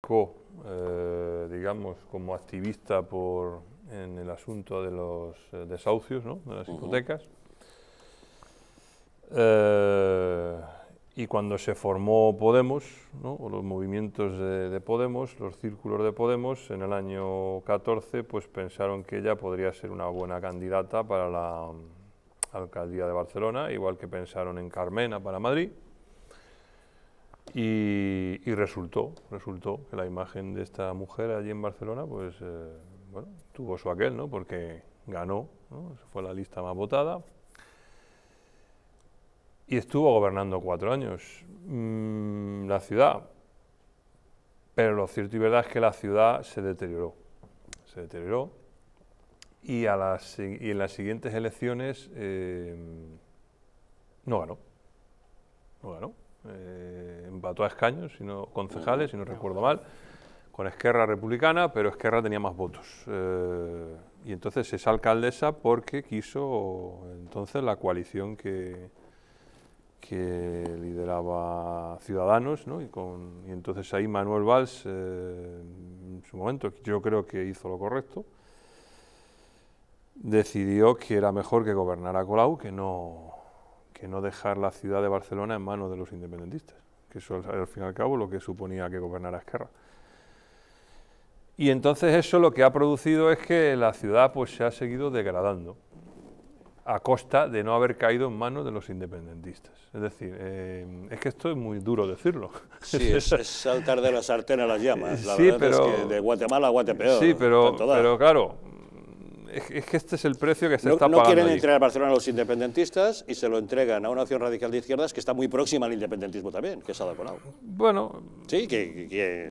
Eh, digamos, como activista por, en el asunto de los eh, desahucios, de las hipotecas. Eh, y cuando se formó Podemos, o los movimientos de, de, Podemos, los círculos de Podemos, en el año 14, pues pensaron que ella podría ser una buena candidata para la mm, alcaldía de Barcelona, igual que pensaron en Carmena para Madrid. Y, resultó, resultó que la imagen de esta mujer allí en Barcelona, pues, eh, tuvo su aquel, ¿no? Porque ganó, fue la lista más votada. Y estuvo gobernando cuatro años mm, la ciudad. Pero lo cierto y verdad es que la ciudad se deterioró. Se deterioró. Y, a las, y en las siguientes elecciones eh, no ganó. No ganó. Eh, empató a escaños, sino concejales, si no recuerdo mal, con Esquerra Republicana, pero Esquerra tenía más votos. Eh, y entonces es alcaldesa porque quiso entonces la coalición que, que lideraba Ciudadanos, ¿no? y, con, entonces ahí Manuel Valls, eh, en su momento, yo creo que hizo lo correcto, decidió que era mejor que gobernara Colau que no, que no dejar la ciudad de Barcelona en manos de los independentistas que eso al fin y al cabo lo que suponía que gobernara Esquerra. Y entonces eso lo que ha producido es que la ciudad pues, se ha seguido degradando a costa de no haber caído en manos de los independentistas. Es decir, eh, es que esto es muy duro decirlo. Sí, es, saltar de la sartén a las llamas. La verdad es que de Guatemala a Guatepeo, Sí, pero, pero claro, es que este es el precio que se no, está pagando. No quieren entregar a Barcelona a los independentistas y se lo entregan a una opción radical de izquierdas que está muy próxima al independentismo también, que es Ada Colau. Bueno. Sí, que